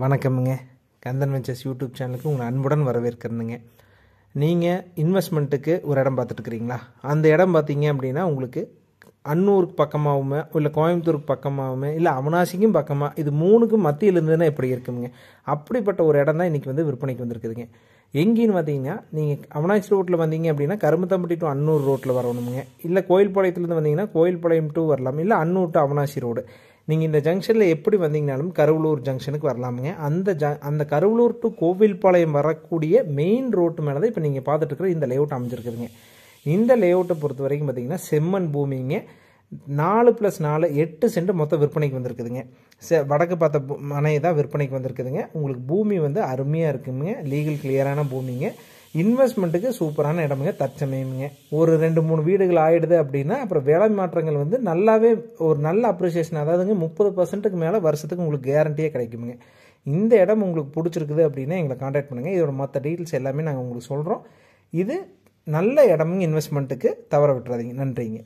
வணக்கமுங்க Kandan ventures YouTube சேனலுக்கு உங்கள் அன்புடன் வரவேற்கிறதுங்க நீங்கள் இன்வெஸ்ட்மெண்ட்டுக்கு ஒரு இடம் பார்த்துட்ருக்குறீங்களா அந்த இடம் பார்த்தீங்க அப்படின்னா உங்களுக்கு அன்னூருக்கு பக்கமாகவும் இல்லை கோயம்புத்தூருக்கு பக்கமாகவும் இல்லை அவனாசிக்கும் பக்கமாக இது மூணுக்கும் மத்தியில் இருந்ததுன்னா எப்படி இருக்குங்க அப்படிப்பட்ட ஒரு இடம் தான் இன்றைக்கி வந்து விற்பனைக்கு வந்திருக்குதுங்க எங்கேன்னு பார்த்தீங்கன்னா நீங்கள் அவனாசி ரோட்டில் வந்தீங்க அப்படின்னா கருமத்தம்பட்டி டு அன்னூர் ரோட்டில் வரணுங்க இல்லை கோயில்பாளையத்துலேருந்து வந்தீங்கன்னா கோயில்பாளையம் டூ வரலாம் இல்லை அன்னூர் டு அவனாசி ரோடு நீங்கள் இந்த ஜங்ஷனில் எப்படி வந்தீங்கனாலும் கருவலூர் ஜங்ஷனுக்கு வரலாமுங்க அந்த ஜ அந்த கருவலூர் டு கோவில்பாளையம் வரக்கூடிய மெயின் ரோட்டு மேலே தான் இப்போ நீங்கள் பார்த்துட்டு இருக்கிற இந்த லேஅவுட் அமைஞ்சிருக்குதுங்க இந்த லேஅவுட்டை பொறுத்த வரைக்கும் பார்த்தீங்கன்னா செம்மண் பூமிங்க நாலு ப்ளஸ் நாலு எட்டு சென்ட் மொத்தம் விற்பனைக்கு வந்திருக்குதுங்க சே வடக்கு பார்த்த மனை தான் விற்பனைக்கு வந்திருக்குதுங்க உங்களுக்கு பூமி வந்து அருமையாக இருக்குங்க லீகல் கிளியரான பூமிங்க இன்வெஸ்ட்மெண்ட்டுக்கு சூப்பரான இடமுங்க தற்சமயமுங்க ஒரு ரெண்டு மூணு வீடுகள் ஆயிடுது அப்படின்னா அப்புறம் வேலை மாற்றங்கள் வந்து நல்லாவே ஒரு நல்ல அப்ரிசியேஷன் அதாவதுங்க முப்பது பர்சன்ட்டுக்கு மேலே வருஷத்துக்கு உங்களுக்கு கேரண்டியே கிடைக்குமுங்க இந்த இடம் உங்களுக்கு பிடிச்சிருக்குது அப்படின்னா எங்களை காண்டாக்ட் பண்ணுங்கள் இதோட மற்ற டீட்டெயில்ஸ் எல்லாமே நாங்கள் உங்களுக்கு சொல்கிறோம் இது நல்ல இடமுங்க இன்வெஸ்ட்மெண்ட்டுக்கு தவற விட்டுறாதீங்க நன்றிங்க